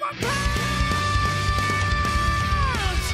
my power.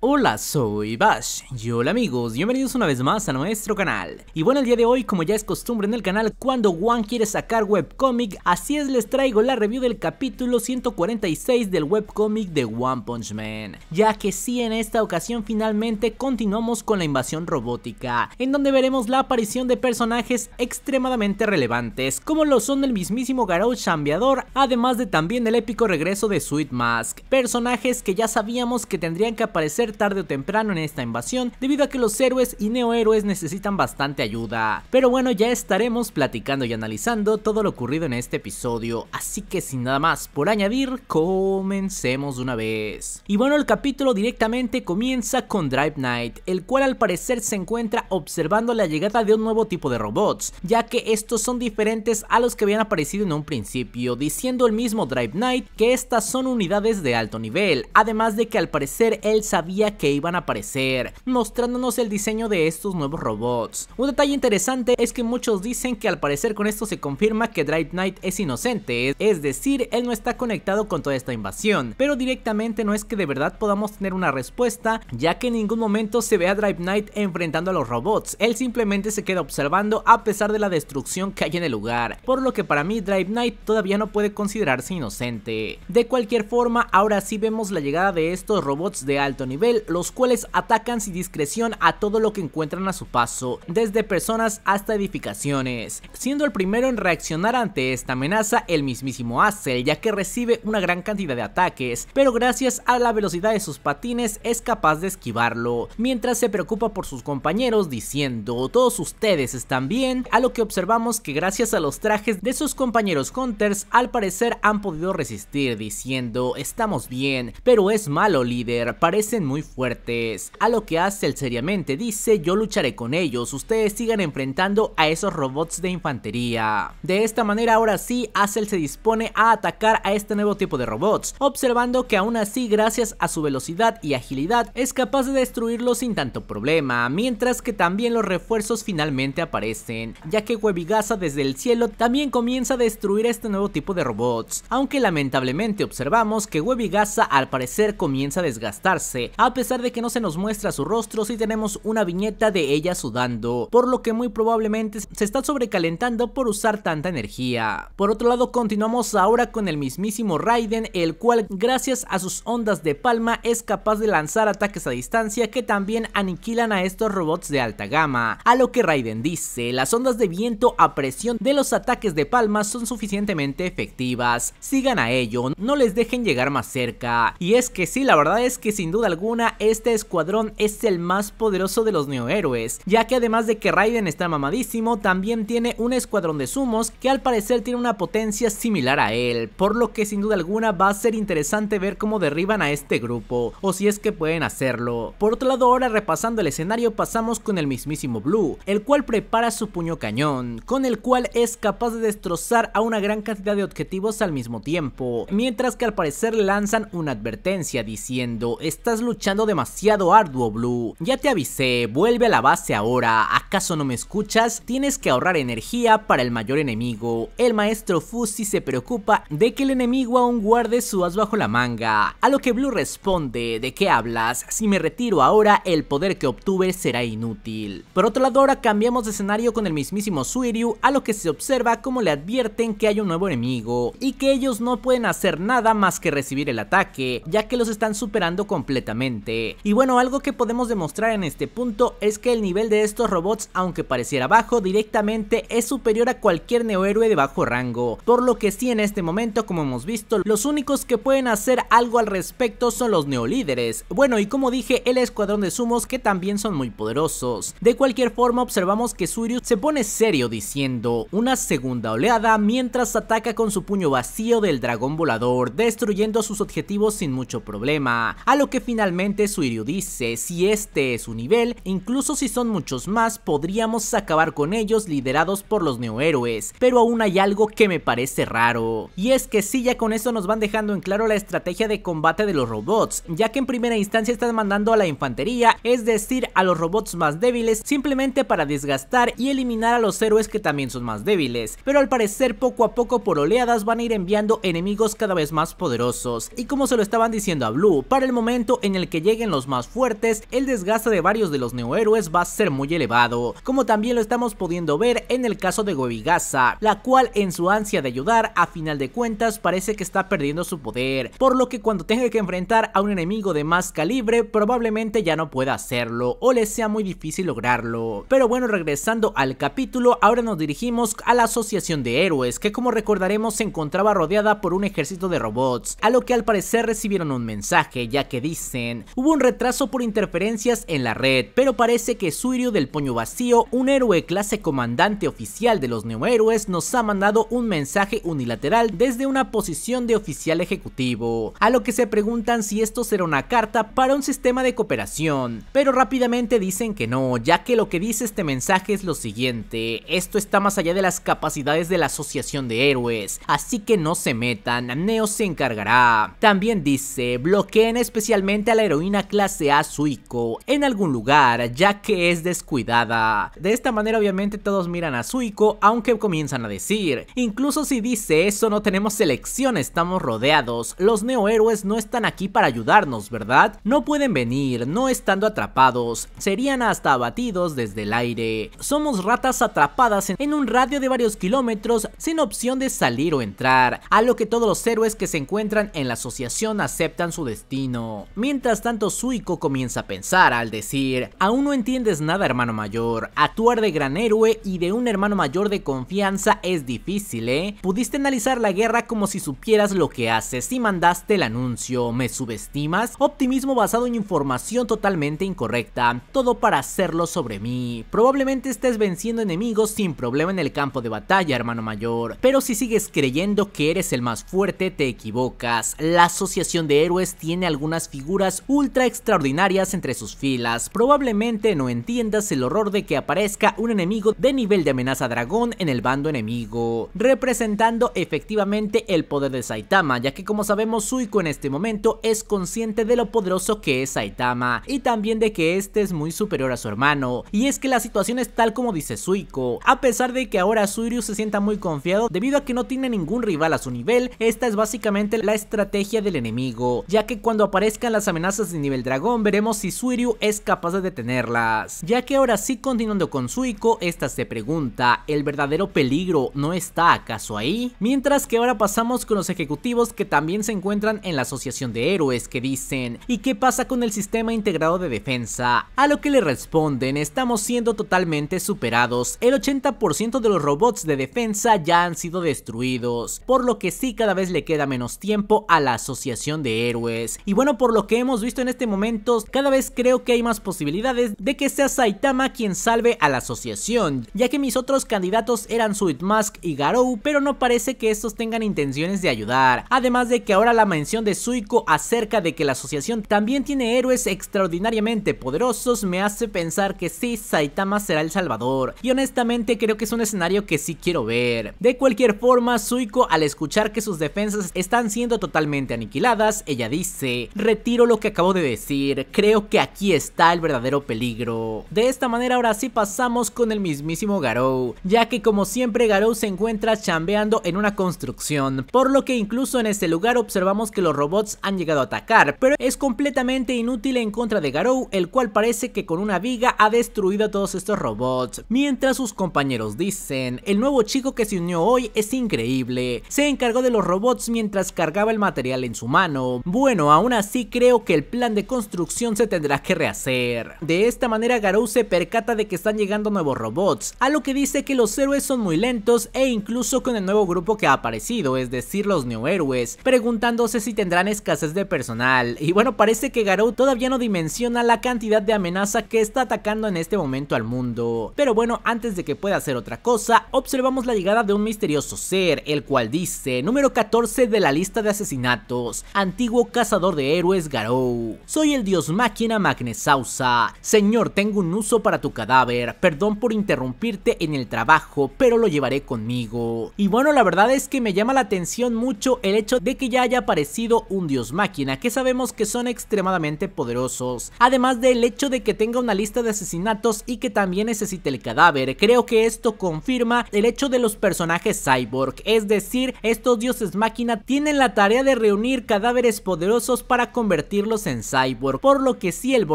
Hola, soy Bash y hola amigos, bienvenidos una vez más a nuestro canal. Y bueno, el día de hoy, como ya es costumbre en el canal, cuando One quiere sacar webcomic, así es les traigo la review del capítulo 146 del webcomic de One Punch Man. Ya que sí, en esta ocasión finalmente continuamos con la invasión robótica, en donde veremos la aparición de personajes extremadamente relevantes, como lo son el mismísimo Garou Chambiador, además de también el épico regreso de Sweet Mask, personajes que ya sabíamos que tendrían que aparecer tarde o temprano en esta invasión debido a que los héroes y neohéroes necesitan bastante ayuda. Pero bueno, ya estaremos platicando y analizando todo lo ocurrido en este episodio, así que sin nada más por añadir, comencemos una vez. Y bueno, el capítulo directamente comienza con Drive Knight, el cual al parecer se encuentra observando la llegada de un nuevo tipo de robots, ya que estos son diferentes a los que habían aparecido en un principio, diciendo el mismo Drive Knight que estas son unidades de alto nivel, además de que al parecer él sabía que iban a aparecer, mostrándonos el diseño de estos nuevos robots. Un detalle interesante es que muchos dicen que al parecer con esto se confirma que Drive Knight es inocente, es decir, él no está conectado con toda esta invasión, pero directamente no es que de verdad podamos tener una respuesta, ya que en ningún momento se ve a Drive Knight enfrentando a los robots, él simplemente se queda observando a pesar de la destrucción que hay en el lugar, por lo que para mí Drive Knight todavía no puede considerarse inocente. De cualquier forma, ahora sí vemos la llegada de estos robots de alto nivel los cuales atacan sin discreción a todo lo que encuentran a su paso, desde personas hasta edificaciones, siendo el primero en reaccionar ante esta amenaza el mismísimo Axel, ya que recibe una gran cantidad de ataques, pero gracias a la velocidad de sus patines es capaz de esquivarlo, mientras se preocupa por sus compañeros diciendo, todos ustedes están bien, a lo que observamos que gracias a los trajes de sus compañeros Hunters al parecer han podido resistir diciendo, estamos bien, pero es malo líder, parecen muy fuertes. A lo que Acel seriamente dice, yo lucharé con ellos, ustedes sigan enfrentando a esos robots de infantería. De esta manera ahora sí, ...Acel se dispone a atacar a este nuevo tipo de robots, observando que aún así gracias a su velocidad y agilidad es capaz de destruirlos sin tanto problema, mientras que también los refuerzos finalmente aparecen, ya que Webigasa desde el cielo también comienza a destruir este nuevo tipo de robots, aunque lamentablemente observamos que Webigasa al parecer comienza a desgastarse, a pesar de que no se nos muestra su rostro, Si tenemos una viñeta de ella sudando, por lo que muy probablemente se está sobrecalentando por usar tanta energía. Por otro lado, continuamos ahora con el mismísimo Raiden, el cual gracias a sus ondas de palma es capaz de lanzar ataques a distancia que también aniquilan a estos robots de alta gama. A lo que Raiden dice, las ondas de viento a presión de los ataques de palma son suficientemente efectivas, sigan a ello, no les dejen llegar más cerca. Y es que sí, la verdad es que sin duda alguna este escuadrón es el más poderoso de los neohéroes, ya que además de que Raiden está mamadísimo, también tiene un escuadrón de sumos que al parecer tiene una potencia similar a él, por lo que sin duda alguna va a ser interesante ver cómo derriban a este grupo, o si es que pueden hacerlo. Por otro lado, ahora repasando el escenario, pasamos con el mismísimo Blue, el cual prepara su puño cañón, con el cual es capaz de destrozar a una gran cantidad de objetivos al mismo tiempo, mientras que al parecer lanzan una advertencia diciendo, estás luchando demasiado arduo, Blue. Ya te avisé, vuelve a la base ahora. ¿Acaso no me escuchas? Tienes que ahorrar energía para el mayor enemigo. El maestro Fusi se preocupa de que el enemigo aún guarde su as bajo la manga. A lo que Blue responde, ¿de qué hablas? Si me retiro ahora, el poder que obtuve será inútil. Por otro lado, ahora cambiamos de escenario con el mismísimo Suiryu, a lo que se observa como le advierten que hay un nuevo enemigo y que ellos no pueden hacer nada más que recibir el ataque, ya que los están superando completamente. Y bueno, algo que podemos demostrar en este punto es que el nivel de estos robots, aunque pareciera bajo, directamente es superior a cualquier neohéroe de bajo rango. Por lo que sí en este momento, como hemos visto, los únicos que pueden hacer algo al respecto son los neolíderes. Bueno, y como dije, el escuadrón de sumos que también son muy poderosos. De cualquier forma, observamos que Surius se pone serio diciendo una segunda oleada mientras ataca con su puño vacío del dragón volador, destruyendo sus objetivos sin mucho problema. A lo que finalmente su dice, si este es su nivel, incluso si son muchos más, podríamos acabar con ellos liderados por los neohéroes, pero aún hay algo que me parece raro. Y es que si ya con eso nos van dejando en claro la estrategia de combate de los robots, ya que en primera instancia están mandando a la infantería, es decir, a los robots más débiles, simplemente para desgastar y eliminar a los héroes que también son más débiles, pero al parecer poco a poco por oleadas van a ir enviando enemigos cada vez más poderosos, y como se lo estaban diciendo a Blue, para el momento en el que lleguen los más fuertes, el desgaste de varios de los neohéroes va a ser muy elevado, como también lo estamos pudiendo ver en el caso de Gobigasa, la cual en su ansia de ayudar, a final de cuentas parece que está perdiendo su poder, por lo que cuando tenga que enfrentar a un enemigo de más calibre, probablemente ya no pueda hacerlo, o le sea muy difícil lograrlo. Pero bueno, regresando al capítulo, ahora nos dirigimos a la Asociación de Héroes, que como recordaremos se encontraba rodeada por un ejército de robots, a lo que al parecer recibieron un mensaje, ya que dicen Hubo un retraso por interferencias en la red, pero parece que Suirio del Poño Vacío, un héroe clase comandante oficial de los neohéroes, nos ha mandado un mensaje unilateral desde una posición de oficial ejecutivo, a lo que se preguntan si esto será una carta para un sistema de cooperación, pero rápidamente dicen que no, ya que lo que dice este mensaje es lo siguiente, esto está más allá de las capacidades de la asociación de héroes, así que no se metan, Neo se encargará. También dice, bloqueen especialmente a la heroína clase A Suiko en algún lugar, ya que es descuidada. De esta manera obviamente todos miran a Suiko, aunque comienzan a decir, incluso si dice eso no tenemos selección, estamos rodeados, los neohéroes no están aquí para ayudarnos, ¿verdad? No pueden venir, no estando atrapados, serían hasta abatidos desde el aire. Somos ratas atrapadas en un radio de varios kilómetros sin opción de salir o entrar, a lo que todos los héroes que se encuentran en la asociación aceptan su destino. Mientras tanto, Suiko comienza a pensar al decir, aún no entiendes nada hermano mayor, actuar de gran héroe y de un hermano mayor de confianza es difícil, ¿eh? Pudiste analizar la guerra como si supieras lo que haces y mandaste el anuncio, me subestimas, optimismo basado en información totalmente incorrecta, todo para hacerlo sobre mí. Probablemente estés venciendo enemigos sin problema en el campo de batalla, hermano mayor, pero si sigues creyendo que eres el más fuerte, te equivocas. La asociación de héroes tiene algunas figuras ultra extraordinarias entre sus filas. Probablemente no entiendas el horror de que aparezca un enemigo de nivel de amenaza dragón en el bando enemigo, representando efectivamente el poder de Saitama, ya que como sabemos Suiko en este momento es consciente de lo poderoso que es Saitama y también de que este es muy superior a su hermano. Y es que la situación es tal como dice Suiko, a pesar de que ahora Suiryu se sienta muy confiado debido a que no tiene ningún rival a su nivel, esta es básicamente la estrategia del enemigo, ya que cuando aparezcan las amenazas de nivel dragón veremos si Suiryu es capaz de detenerlas. Ya que ahora sí continuando con Suiko, esta se pregunta, ¿el verdadero peligro no está acaso ahí? Mientras que ahora pasamos con los ejecutivos que también se encuentran en la asociación de héroes que dicen, ¿y qué pasa con el sistema integrado de defensa? A lo que le responden, estamos siendo totalmente superados, el 80% de los robots de defensa ya han sido destruidos, por lo que sí cada vez le queda menos tiempo a la asociación de héroes. Y bueno, por lo que hemos visto en este momento, cada vez creo que hay más posibilidades de que sea Saitama quien salve a la asociación, ya que mis otros candidatos eran Sweet Mask y Garou, pero no parece que estos tengan intenciones de ayudar. Además de que ahora la mención de Suiko acerca de que la asociación también tiene héroes extraordinariamente poderosos me hace pensar que sí, Saitama será el salvador. Y honestamente creo que es un escenario que sí quiero ver. De cualquier forma, Suiko al escuchar que sus defensas están siendo totalmente aniquiladas, ella dice, retiro lo que acabo de decir, creo que aquí está el verdadero peligro. De esta manera ahora sí pasamos con el mismísimo Garou, ya que como siempre Garou se encuentra chambeando en una construcción, por lo que incluso en este lugar observamos que los robots han llegado a atacar, pero es completamente inútil en contra de Garou, el cual parece que con una viga ha destruido a todos estos robots, mientras sus compañeros dicen, el nuevo chico que se unió hoy es increíble, se encargó de los robots mientras cargaba el material en su mano, bueno aún así creo que el plan de construcción se tendrá que rehacer. De esta manera Garou se percata de que están llegando nuevos robots, a lo que dice que los héroes son muy lentos e incluso con el nuevo grupo que ha aparecido, es decir los New Héroes, preguntándose si tendrán escasez de personal. Y bueno, parece que Garou todavía no dimensiona la cantidad de amenaza que está atacando en este momento al mundo. Pero bueno, antes de que pueda hacer otra cosa, observamos la llegada de un misterioso ser, el cual dice, número 14 de la lista de asesinatos, antiguo cazador de héroes Garou. Soy el dios máquina Magnesausa. Señor, tengo un uso para tu cadáver. Perdón por interrumpirte en el trabajo, pero lo llevaré conmigo. Y bueno, la verdad es que me llama la atención mucho el hecho de que ya haya aparecido un dios máquina, que sabemos que son extremadamente poderosos. Además del hecho de que tenga una lista de asesinatos y que también necesite el cadáver. Creo que esto confirma el hecho de los personajes cyborg, es decir, estos dioses máquina tienen la tarea de reunir cadáveres poderosos para convertirlos en Cyborg, por lo que sí el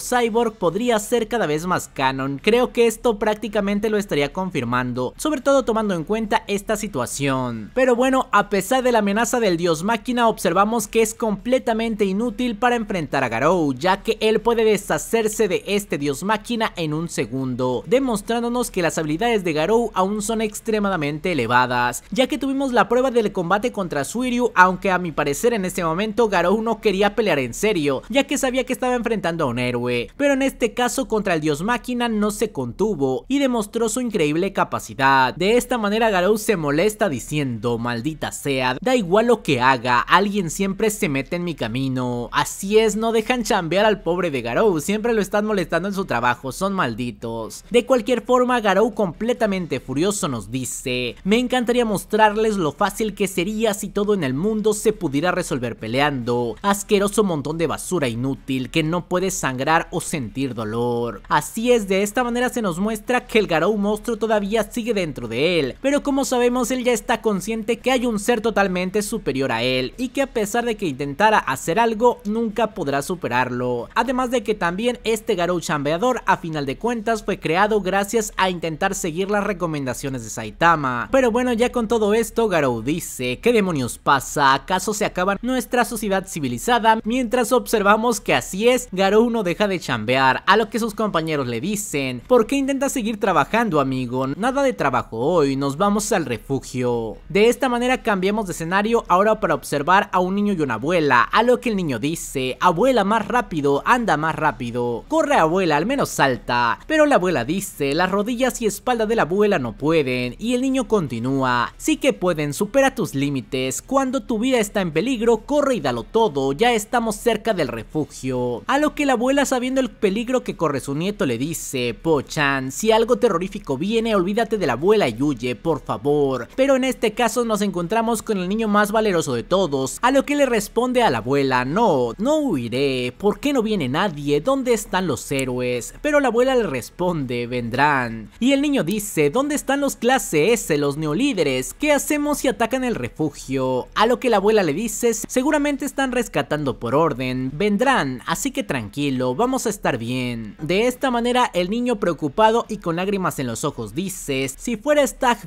cyborg podría ser cada vez más canon. Creo que esto prácticamente lo estaría confirmando, sobre todo tomando en cuenta esta situación. Pero bueno, a pesar de la amenaza del dios máquina, observamos que es completamente inútil para enfrentar a Garou, ya que él puede deshacerse de este dios máquina en un segundo, demostrándonos que las habilidades de Garou aún son extremadamente elevadas, ya que tuvimos la prueba del combate contra Suiryu, aunque a mi parecer en este momento Garou no quería pelear en serio, ya que sabía que estaba enfrentando a un héroe, pero en este caso contra el dios máquina no se contuvo y demostró su increíble capacidad. De esta manera Garou se molesta diciendo, maldita sea, da igual lo que haga, alguien siempre se mete en mi camino. Así es, no dejan chambear al pobre de Garou, siempre lo están molestando en su trabajo, son malditos. De cualquier forma, Garou completamente furioso nos dice, me encantaría mostrarles lo fácil que sería si todo en el mundo se pudiera resolver peleando, asqueroso montón de basura inútil que no puede sangrar o sentir dolor. Así es, de esta manera se nos muestra que el Garou monstruo todavía sigue dentro de él, pero como sabemos él ya está consciente que hay un ser totalmente superior a él y que a pesar de que intentara hacer algo, nunca podrá superarlo. Además de que también este Garou chambeador a final de cuentas fue creado gracias a intentar seguir las recomendaciones de Saitama. Pero bueno, ya con todo esto, Garou dice, ¿qué demonios pasa? ¿Acaso se acaba nuestra sociedad civilizada mientras observamos observamos que así es, Garou no deja de chambear, a lo que sus compañeros le dicen, ¿por qué seguir trabajando amigo? Nada de trabajo hoy, nos vamos al refugio. De esta manera cambiamos de escenario ahora para observar a un niño y una abuela, a lo que el niño dice, abuela más rápido, anda más rápido, corre abuela, al menos salta, pero la abuela dice, las rodillas y espalda de la abuela no pueden, y el niño continúa, sí que pueden, supera tus límites, cuando tu vida está en peligro, corre y dalo todo, ya estamos cerca del refugio, a lo que la abuela sabiendo el peligro que corre su nieto le dice, Pochan, si algo terrorífico viene, olvídate de la abuela y huye, por favor. Pero en este caso nos encontramos con el niño más valeroso de todos, a lo que le responde a la abuela, no, no huiré, ¿por qué no viene nadie? ¿Dónde están los héroes? Pero la abuela le responde, vendrán. Y el niño dice, ¿dónde están los clases S, los neolíderes? ¿Qué hacemos si atacan el refugio? A lo que la abuela le dice, seguramente están rescatando por orden, vendrán, así que tranquilo, vamos a estar bien. De esta manera el niño preocupado y con lágrimas en los ojos dice, si fuera Stag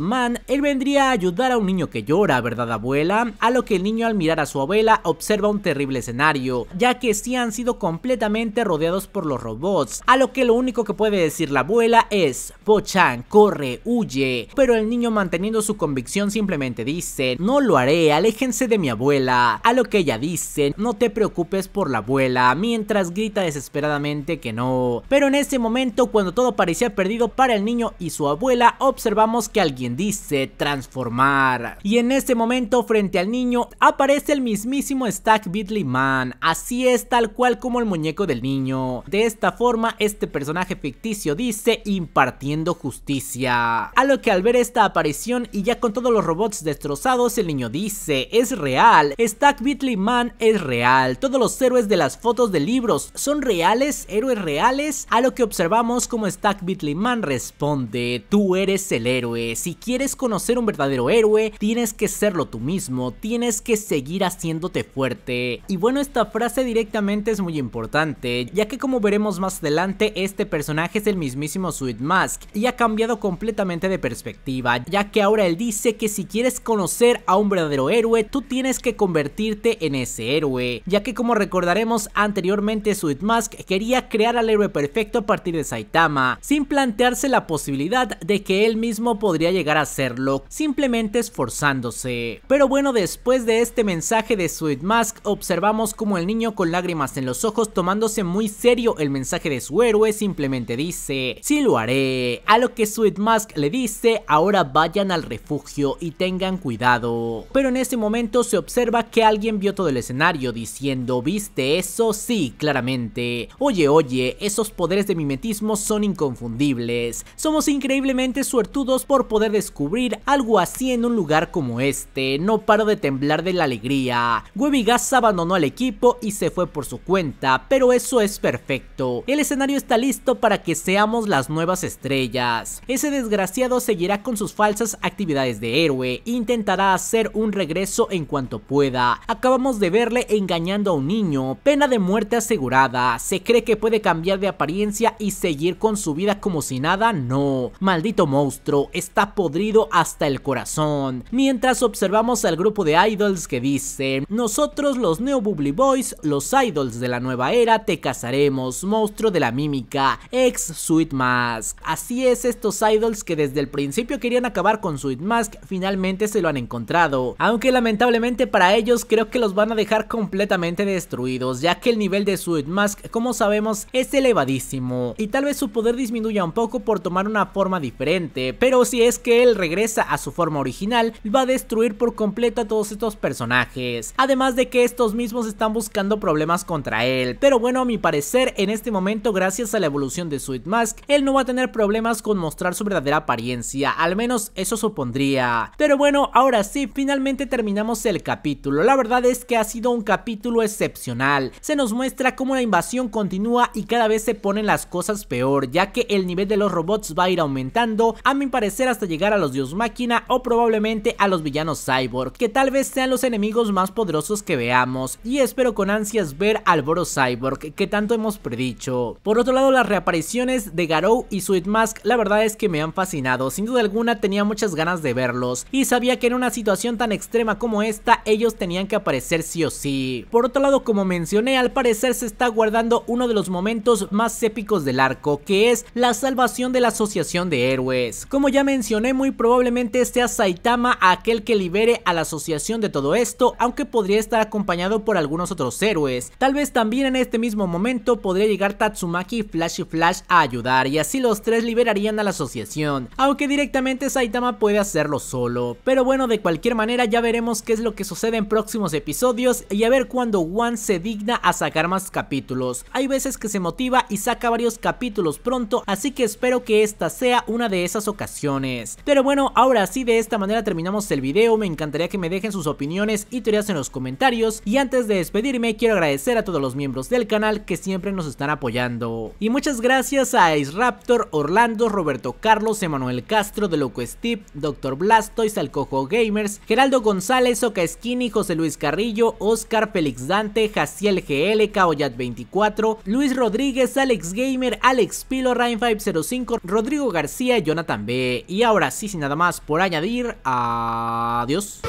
Man, él vendría a ayudar a un niño que llora, ¿verdad abuela? A lo que el niño al mirar a su abuela observa un terrible escenario, ya que sí han sido completamente rodeados por los robots, a lo que lo único que puede decir la abuela es, Pochan, corre, huye, pero el niño manteniendo su convicción simplemente dice, no lo haré, aléjense de mi abuela, a lo que ella dice, no te preocupes es por la abuela, mientras grita desesperadamente que no. Pero en ese momento, cuando todo parecía perdido para el niño y su abuela, observamos que alguien dice transformar. Y en este momento, frente al niño, aparece el mismísimo Stack Beatley Man, así es tal cual como el muñeco del niño. De esta forma, este personaje ficticio dice impartiendo justicia. A lo que al ver esta aparición y ya con todos los robots destrozados, el niño dice, es real, Stack Beatley Man es real, todo los héroes de las fotos de libros son reales, héroes reales, a lo que observamos como Stack Bitly Man responde, tú eres el héroe, si quieres conocer un verdadero héroe, tienes que serlo tú mismo, tienes que seguir haciéndote fuerte. Y bueno, esta frase directamente es muy importante, ya que como veremos más adelante, este personaje es el mismísimo Sweet Mask y ha cambiado completamente de perspectiva, ya que ahora él dice que si quieres conocer a un verdadero héroe, tú tienes que convertirte en ese héroe, ya que como como recordaremos anteriormente Sweet Mask quería crear al héroe perfecto a partir de Saitama, sin plantearse la posibilidad de que él mismo podría llegar a serlo, simplemente esforzándose. Pero bueno, después de este mensaje de Sweet Mask observamos como el niño con lágrimas en los ojos tomándose muy serio el mensaje de su héroe simplemente dice, sí lo haré, a lo que Sweet Mask le dice, ahora vayan al refugio y tengan cuidado. Pero en ese momento se observa que alguien vio todo el escenario diciendo, viste eso? Sí, claramente. Oye, oye, esos poderes de mimetismo son inconfundibles. Somos increíblemente suertudos por poder descubrir algo así en un lugar como este. No paro de temblar de la alegría. Webby Gas abandonó al equipo y se fue por su cuenta, pero eso es perfecto. El escenario está listo para que seamos las nuevas estrellas. Ese desgraciado seguirá con sus falsas actividades de héroe, e intentará hacer un regreso en cuanto pueda. Acabamos de verle engañando a un niño, pena de muerte asegurada, se cree que puede cambiar de apariencia y seguir con su vida como si nada, no, maldito monstruo, está podrido hasta el corazón. Mientras observamos al grupo de idols que dice, nosotros los Neo Bubble Boys, los idols de la nueva era, te casaremos, monstruo de la mímica, ex Sweet Mask. Así es, estos idols que desde el principio querían acabar con Sweet Mask, finalmente se lo han encontrado, aunque lamentablemente para ellos creo que los van a dejar completamente de destruidos, ya que el nivel de Sweet Mask, como sabemos, es elevadísimo, y tal vez su poder disminuya un poco por tomar una forma diferente, pero si es que él regresa a su forma original, va a destruir por completo a todos estos personajes, además de que estos mismos están buscando problemas contra él, pero bueno, a mi parecer, en este momento, gracias a la evolución de Sweet Mask, él no va a tener problemas con mostrar su verdadera apariencia, al menos eso supondría. Pero bueno, ahora sí, finalmente terminamos el capítulo, la verdad es que ha sido un capítulo excepcional se nos muestra cómo la invasión continúa y cada vez se ponen las cosas peor, ya que el nivel de los robots va a ir aumentando, a mi parecer hasta llegar a los dios máquina o probablemente a los villanos cyborg, que tal vez sean los enemigos más poderosos que veamos, y espero con ansias ver al Boro Cyborg, que tanto hemos predicho. Por otro lado, las reapariciones de Garou y Sweet Mask, la verdad es que me han fascinado, sin duda alguna tenía muchas ganas de verlos, y sabía que en una situación tan extrema como esta, ellos tenían que aparecer sí o sí. Por otro lado, como mencioné al parecer se está guardando uno de los momentos más épicos del arco que es la salvación de la asociación de héroes. Como ya mencioné muy probablemente sea Saitama aquel que libere a la asociación de todo esto aunque podría estar acompañado por algunos otros héroes. Tal vez también en este mismo momento podría llegar Tatsumaki, Flash y Flash a ayudar y así los tres liberarían a la asociación, aunque directamente Saitama puede hacerlo solo. Pero bueno de cualquier manera ya veremos qué es lo que sucede en próximos episodios y a ver cuándo se digna a sacar más capítulos. Hay veces que se motiva y saca varios capítulos pronto, así que espero que esta sea una de esas ocasiones. Pero bueno, ahora sí de esta manera terminamos el video, me encantaría que me dejen sus opiniones y teorías en los comentarios y antes de despedirme quiero agradecer a todos los miembros del canal que siempre nos están apoyando. Y muchas gracias a Ice Raptor, Orlando, Roberto Carlos, Emanuel Castro, De Loco Steve, Dr. Blastoise, Alcojo Gamers, Geraldo González, Oca Skinny, José Luis Carrillo, Oscar, Félix Dante Jaciel GL, yat 24, Luis Rodríguez, Alex Gamer, Alex Pilo, Rain505, Rodrigo García Jonathan B. Y ahora sí, sin nada más por añadir, adiós.